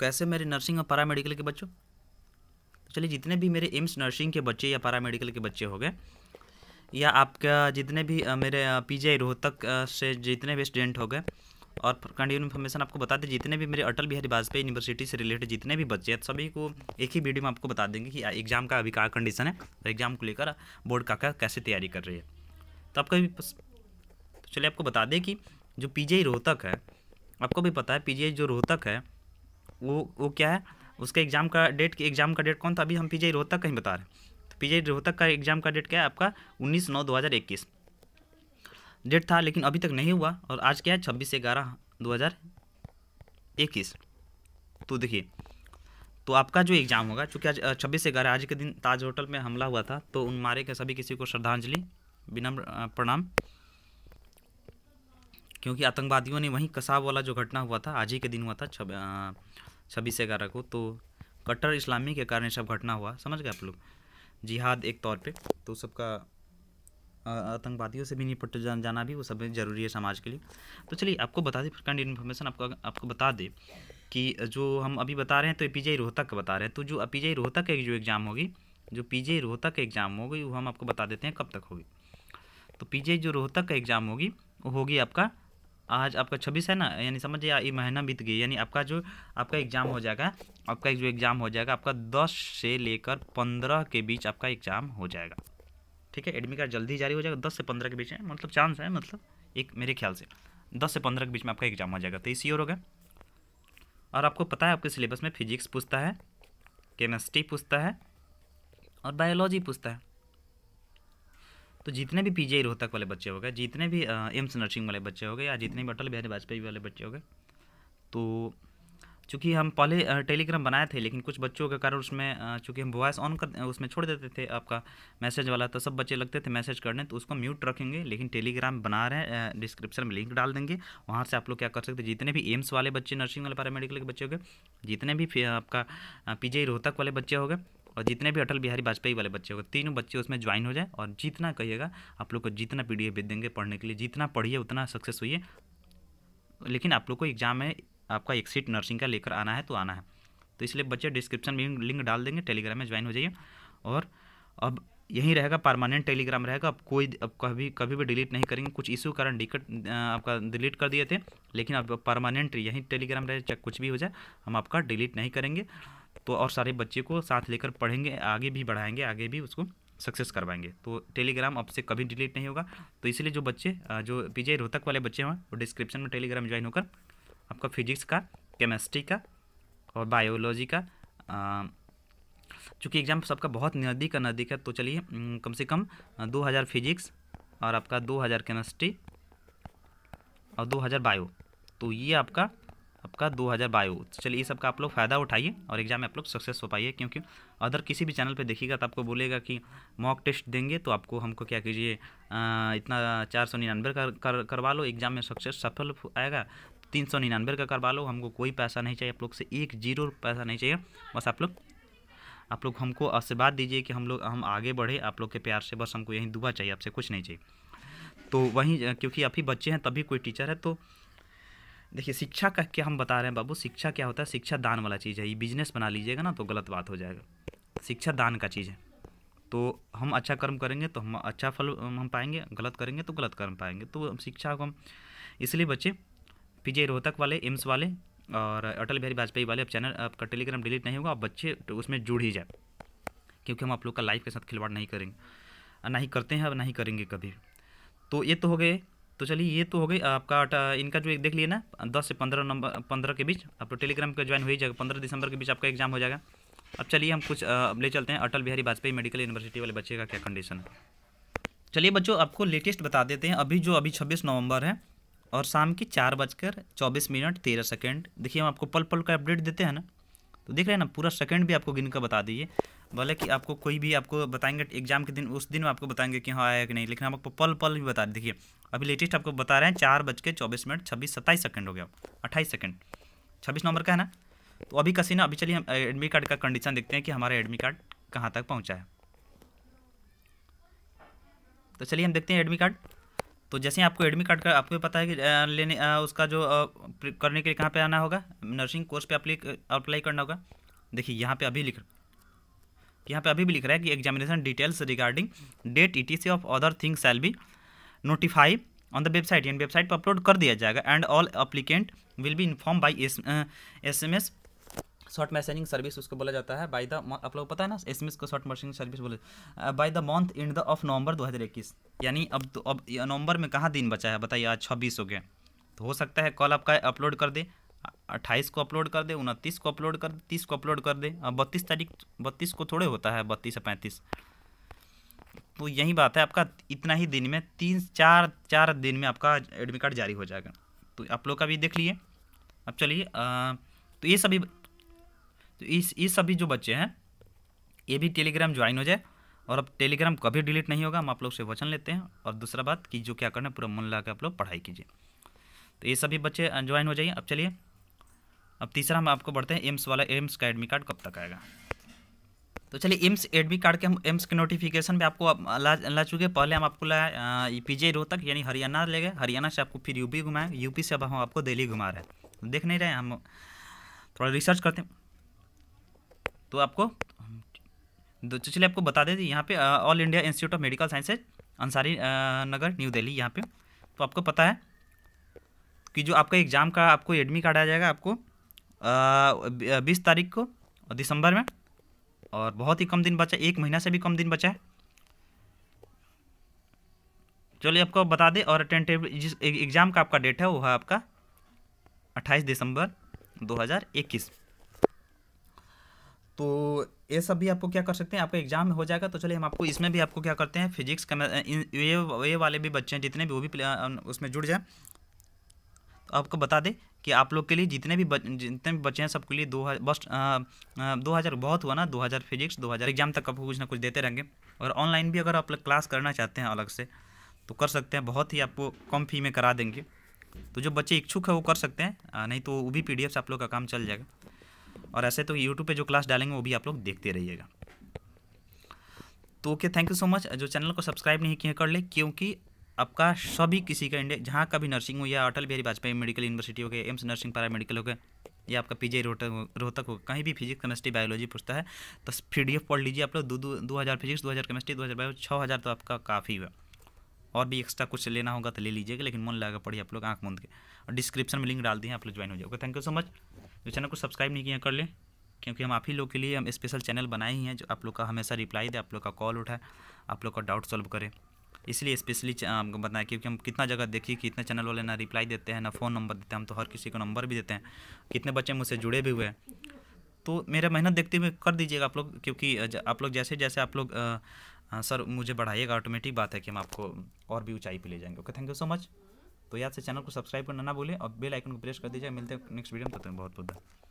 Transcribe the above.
कैसे मेरे नर्सिंग और पारा मेडिकल के बच्चों तो चलिए जितने भी मेरे एम्स नर्सिंग के बच्चे या पारा मेडिकल के बच्चे हो गए या आपका जितने भी मेरे पी जी आई रोहतक से जितने भी स्टूडेंट हो गए और कंटिन्यू इन्फॉर्मेशन आपको बता दें जितने भी मेरे अटल बिहारी वाजपेयी यूनिवर्सिटी से रिलेटेड जितने भी बच्चे हैं सभी को एक ही वीडियो में आपको बता देंगे कि एग्ज़ाम का अभी क्या कंडीशन है और तो एग्ज़ाम को लेकर बोर्ड का क्या कैसे तैयारी कर रही है तो आपका भी पस... तो चलिए आपको बता दें कि जो पी रोहतक है आपको भी पता है पी जो रोहतक है वो वो क्या है उसका एग्ज़ाम का डेट एग्ज़ाम का डेट कौन था अभी हम पीजे रोहतक कहीं बता रहे हैं तो पीजे रोहतक का एग्ज़ाम का डेट क्या है आपका उन्नीस नौ दो हज़ार इक्कीस डेट था लेकिन अभी तक नहीं हुआ और आज क्या है छब्बीस ग्यारह दो हज़ार इक्कीस तो देखिए तो आपका जो एग्ज़ाम होगा चूँकि आज छब्बीस ग्यारह आज के दिन ताज होटल में हमला हुआ था तो उन मारे के सभी किसी को श्रद्धांजलि विनम्र प्रणाम क्योंकि आतंकवादियों ने वहीं कसाब वाला जो घटना हुआ था आज ही के दिन हुआ था छब्बीस ग्यारह को तो कट्टर इस्लामी के कारण सब घटना हुआ समझ गए आप लोग जिहाद एक तौर पे तो सबका आतंकवादियों से भी निपट जाना भी वो सब जरूरी है समाज के लिए तो चलिए आपको बता दें फ्रंट इन्फॉर्मेशन आपको आपको बता दें कि जो हम अभी बता रहे हैं तो ए पी रोहतक का बता रहे हैं तो जो पी जी रोहतक का जो एग्ज़ाम होगी जो पी रोहतक का एग्ज़ाम होगी वो हम आपको बता देते हैं कब तक होगी तो पी जो रोहतक का एग्ज़ाम होगी वो होगी आपका आज आपका छब्बीस है ना यानी समझिए ये महीना बीत गई यानी आपका जो आपका एग्ज़ाम हो जाएगा आपका जो एग्ज़ाम हो जाएगा आपका दस से लेकर पंद्रह के बीच आपका एग्ज़ाम हो जाएगा ठीक है एडमिट कार्ड जल्दी जारी हो जाएगा दस से पंद्रह के बीच है मतलब चांस है मतलब एक मेरे ख्याल से दस से पंद्रह के बीच में आपका एग्ज़ाम हो जाएगा तो ये श्योर हो गया और आपको पता है आपके सिलेबस में फिजिक्स पूछता है केमिस्ट्री पूछता है और बायोलॉजी पूछता है तो जितने भी पीजीआई रोहतक वाले बच्चे हो गए जितने भी एम्स नर्सिंग वाले बच्चे हो गए या जितने भी अटल बिहारी वाजपेयी वाले बच्चे हो गए तो चूँकि हम पहले टेलीग्राम बनाए थे लेकिन कुछ बच्चों के कारण उसमें चूँकि हम वॉइस ऑन कर उसमें छोड़ देते थे आपका मैसेज वाला तो सब बच्चे लगते थे मैसेज करने तो उसको म्यूट रखेंगे लेकिन टेलीग्राम बना रहे हैं डिस्क्रिप्शन में लिंक डाल देंगे वहाँ से आप लोग क्या कर सकते जितने भी एम्स वाले बच्चे नर्सिंग वाले पैरामेडिकल के बच्चे हो गए जितने भी आपका पी रोहतक वाले बच्चे हो गए और जितने भी अटल बिहारी वाजपेयी वाले बच्चे हो तीनों बच्चे उसमें ज्वाइन हो जाए और जितना कहिएगा आप लोग को जितना पी डी देंगे पढ़ने के लिए जितना पढ़िए उतना सक्सेस हुई लेकिन आप लोग को एग्जाम में आपका एक सीट नर्सिंग का लेकर आना है तो आना है तो इसलिए बच्चे डिस्क्रिप्शन में लिंक डाल देंगे टेलीग्राम में ज्वाइन हो जाइए और अब यही रहेगा परमानेंट टेलीग्राम रहेगा अब कोई अब कभी कभी भी डिलीट नहीं करेंगे कुछ इशू कारण डिकट आपका डिलीट कर दिए थे लेकिन अब परमानेंट यही टेलीग्राम रहे चाहे कुछ भी हो जाए हम आपका डिलीट नहीं करेंगे तो और सारे बच्चे को साथ लेकर पढ़ेंगे आगे भी बढ़ाएंगे आगे भी उसको सक्सेस करवाएंगे तो टेलीग्राम अब से कभी डिलीट नहीं होगा तो इसलिए जो बच्चे जो पीजे रोहतक वाले बच्चे हैं वो डिस्क्रिप्शन में टेलीग्राम ज्वाइन होकर आपका फिजिक्स का केमिस्ट्री का और बायोलॉजी का चूँकि एग्ज़ाम सबका बहुत नज़दीक का नज़दीक है तो चलिए कम से कम दो हज़ार फिजिक्स और आपका दो हज़ार केमिस्ट्री और दो हज़ार बायो तो ये आपका आपका दो हज़ार बायो तो चलिए ये सब का आप लोग फ़ायदा उठाइए और एग्जाम में आप लोग सक्सेस हो पाइए क्योंकि अदर किसी भी चैनल पे देखिएगा तो आपको बोलेगा कि मॉक टेस्ट देंगे तो आपको हमको क्या कीजिए इतना चार सौ निन्यानवे का कर, कर, करवा लो एग्जाम में सक्सेस सफल आएगा तीन सौ निन्यानवे का करवा लो हमको कोई पैसा नहीं चाहिए आप लोग से एक जीरो पैसा नहीं चाहिए बस आप लोग आप लोग हमको आशीर्वाद दीजिए कि हम लोग हम आगे बढ़े आप लोग के प्यार से बस हमको यही दुआ चाहिए आपसे कुछ नहीं चाहिए तो वहीं क्योंकि अभी बच्चे हैं तभी कोई टीचर है तो देखिए शिक्षा का क्या हम बता रहे हैं बाबू शिक्षा क्या होता है शिक्षा दान वाला चीज़ है ये बिजनेस बना लीजिएगा ना तो गलत बात हो जाएगा शिक्षा दान का चीज़ है तो हम अच्छा कर्म करेंगे तो हम अच्छा फल हम पाएंगे गलत करेंगे तो गलत कर्म पाएंगे तो शिक्षा को हम इसलिए बच्चे पीजे रोहतक वाले एम्स वाले और अटल बिहारी वाजपेयी वाले अब चैनल आपका टेलीग्राम डिलीट नहीं होगा आप बच्चे तो उसमें जुड़ ही जाए क्योंकि हम आप लोग का लाइफ के साथ खिलवाड़ नहीं करेंगे ना ही करते हैं अब ना ही करेंगे कभी तो ये तो हो गए तो चलिए ये तो हो गई आपका इनका जो एक देख लिए ना दस से पंद्रह नंबर पंद्रह के बीच आप तो टेलीग्राम का ज्वाइन हो ही जाएगा पंद्रह दिसंबर के बीच आपका एग्जाम हो जाएगा अब चलिए हम कुछ ले चलते हैं अटल बिहारी वाजपेयी मेडिकल यूनिवर्सिटी वाले बच्चे का क्या कंडीशन है चलिए बच्चों आपको लेटेस्ट बता देते हैं अभी जो अभी छब्बीस नवंबर है और शाम के चार बजकर चौबीस मिनट तेरह सेकेंड देखिए हम आपको पल पल का अपडेट देते हैं ना तो देख रहे हैं ना पूरा सेकेंड भी आपको गिन बता दीजिए बोले कि आपको कोई भी आपको बताएंगे एग्जाम के दिन उस दिन आपको बताएंगे कि हाँ आया कि नहीं लेकिन हम आपको पल पल भी बता देखिए अभी लेटेस्ट आपको बता रहे हैं चार बज के चौबीस मिनट छब्बीस सत्ताईस सेकंड हो गया अट्ठाईस सेकंड छब्बीस नंबर का है ना तो अभी कसी ना अभी चलिए हम एडमिट कार्ड का कंडीशन देखते हैं कि हमारा एडमिट कार्ड कहाँ तक पहुँचा है तो चलिए हम देखते हैं एडमिट कार्ड तो जैसे आपको एडमिट कार्ड का आपको पता है कि लेने उसका जो करने के लिए कहाँ पर आना होगा नर्सिंग कोर्स पर अप्लाई करना होगा देखिए यहाँ पर अभी लिख यहाँ पे अभी भी लिख रहा है कि examination details regarding date E T C of other things will be notify on the website यानी वेबसाइट पर अपलोड कर दिया जाएगा and all applicant will be inform by S M S short messaging service उसको बोला जाता है by the आप लोग पता है ना एस एम एस को शॉर्ट मैसेजिंग सर्विस बोले by the month end the of November दो हज़ार इक्कीस यानी अब तो अब नवंबर में कहाँ दिन बचा है बताइए आज छब्बीस हो गया तो हो सकता है कॉल आपका अपलोड कर दे अट्ठाईस को अपलोड कर दे उनतीस को अपलोड कर दे तीस को अपलोड कर दे अब बत्तीस तारीख बत्तीस को थोड़े होता है बत्तीस या पैंतीस तो यही बात है आपका इतना ही दिन में तीन चार चार दिन में आपका एडमिट कार्ड जारी हो जाएगा तो आप लोग का भी देख लिए अब चलिए तो ये सभी तो इस ये सभी जो बच्चे हैं ये भी टेलीग्राम ज्वाइन हो जाए और अब टेलीग्राम कभी डिलीट नहीं होगा हम आप लोग से वचन लेते हैं और दूसरा बात कि जो क्या करना है पूरा मन लगा के आप लोग पढ़ाई कीजिए तो ये सभी बच्चे ज्वाइन हो जाइए अब चलिए अब तीसरा हम आपको बढ़ते हैं एम्स वाला एम्स का एडमिट कार्ड कब तक आएगा तो चलिए एम्स एडमिट कार्ड के हम एम्स के नोटिफिकेशन पे आपको ला ला चुके पहले हम आपको लाए पी जे रोहतक यानी हरियाणा ले गए हरियाणा से आपको फिर यूपी घुमाए यूपी से अब हम आपको दिल्ली घुमा रहे हैं देख नहीं रहे हम थोड़ा रिसर्च करते हैं तो आपको तो चलिए आपको बता दें यहाँ पे All India Institute of Medical Sciences Ansari Nagar New Delhi यहाँ पर तो आपको पता है कि जो आपका एग्ज़ाम का आपको एडमिट कार्ड आ जाएगा आपको बीस तारीख को दिसंबर में और बहुत ही कम दिन बचा एक महीना से भी कम दिन बचा है चलिए आपको बता दें और टेंटेबल जिस एग्ज़ाम का आपका डेट है वो है आपका 28 दिसंबर 2021 तो ये सब भी आपको क्या कर सकते हैं आपका एग्जाम हो जाएगा तो चलिए हम आपको इसमें भी आपको क्या करते हैं फिजिक्स ये ये वाले भी बच्चे हैं जितने भी वो भी उसमें जुड़ जाए तो आपको बता दें कि आप लोग के लिए जितने भी बच, जितने भी बच्चे हैं सबके लिए दो हज़ार बस दो हज़ार बहुत हुआ ना दो हज़ार फिजिक्स दो हज़ार एग्जाम तक आपको कुछ ना कुछ देते रहेंगे और ऑनलाइन भी अगर आप लोग क्लास करना चाहते हैं अलग से तो कर सकते हैं बहुत ही आपको कम फी में करा देंगे तो जो बच्चे इच्छुक है वो कर सकते हैं नहीं तो वो भी पी से आप लोग का काम चल जाएगा और ऐसे तो यूट्यूब पर जो क्लास डालेंगे वो भी आप लोग देखते रहिएगा तो okay thank you so much जो चैनल को सब्सक्राइब नहीं किया कर ले क्योंकि आपका सभी किसी का इंडिया जहाँ का भी नर्सिंग हो या अटल बिहारी वाजपेयी मेडिकल यूनिवर्सिटी हो गया एम्स नर्सिंग पारा मेडिकल हो गया या आपका पीजे रोहतक रोहतक हो कहीं भी फिजिक्स केमिस्ट्री बायोलॉजी पूछता है तो पी पढ़ लीजिए आप लोग दो दो हज़ार फिजिक्स दो हज़ार केमिस्ट्री दो हज़ार बायो छः हज़ार तो आपका काफ़ी है और भी एक्स्ट्रा कुछ लेना होगा तो ले लीजिएगा लेकिन मन लगा पढ़िए आप लोग आँख मूंद के और डिस्क्रिप्शन में लिंक डाल दिए आप लोग ज्वाइन हो जाओगे थैंक यू सो मच जो चैनल को सब्सक्राइब नहीं किया कर लें क्योंकि हम आप ही लोग के लिए हम स्पेशल चैनल बनाए ही हैं जो आप लोग का हमेशा रिप्लाई दे आप लोग का कॉल उठाए आप लोग का डाउट सॉल्व करें इसलिए स्पेशली आपको बताएं क्योंकि हम कितना जगह देखिए कि इतने चैनल वाले ना रिप्लाई देते हैं ना फ़ोन नंबर देते हैं हम तो हर किसी को नंबर भी देते हैं कितने बच्चे मुझसे जुड़े भी हुए हैं तो मेरा मेहनत देखते हुए कर दीजिएगा आप लोग क्योंकि आप लोग जैसे जैसे आप लोग सर मुझे बढ़ाइएगा ऑटोमेटिक बात है कि हम आपको और भी ऊंचाई पर ले जाएंगे okay thank you so much तो याद से चैनल को सब्सक्राइब करना ना भूलें और बेल आइकन को प्रेस कर दीजिए मिलते हैं नेक्स्ट वीडियो में तो तक बहुत बहुत